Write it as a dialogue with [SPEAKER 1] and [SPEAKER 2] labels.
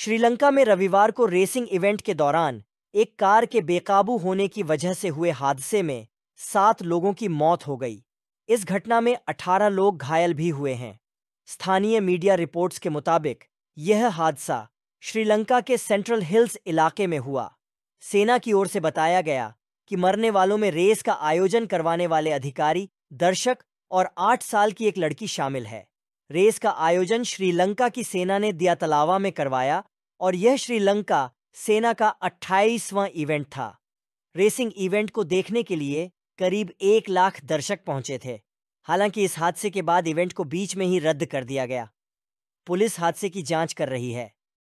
[SPEAKER 1] श्रीलंका में रविवार को रेसिंग इवेंट के दौरान एक कार के बेकाबू होने की वजह से हुए हादसे में सात लोगों की मौत हो गई इस घटना में अठारह लोग घायल भी हुए हैं स्थानीय मीडिया रिपोर्ट्स के मुताबिक यह हादसा श्रीलंका के सेंट्रल हिल्स इलाके में हुआ सेना की ओर से बताया गया कि मरने वालों में रेस का आयोजन करवाने वाले अधिकारी दर्शक और आठ साल की एक लड़की शामिल है रेस का आयोजन श्रीलंका की सेना ने दिया तलावा में करवाया और यह श्रीलंका सेना का 28वां इवेंट था रेसिंग इवेंट को देखने के लिए करीब एक लाख दर्शक पहुंचे थे हालांकि इस हादसे के बाद इवेंट को बीच में ही रद्द कर दिया गया पुलिस हादसे की जांच कर रही है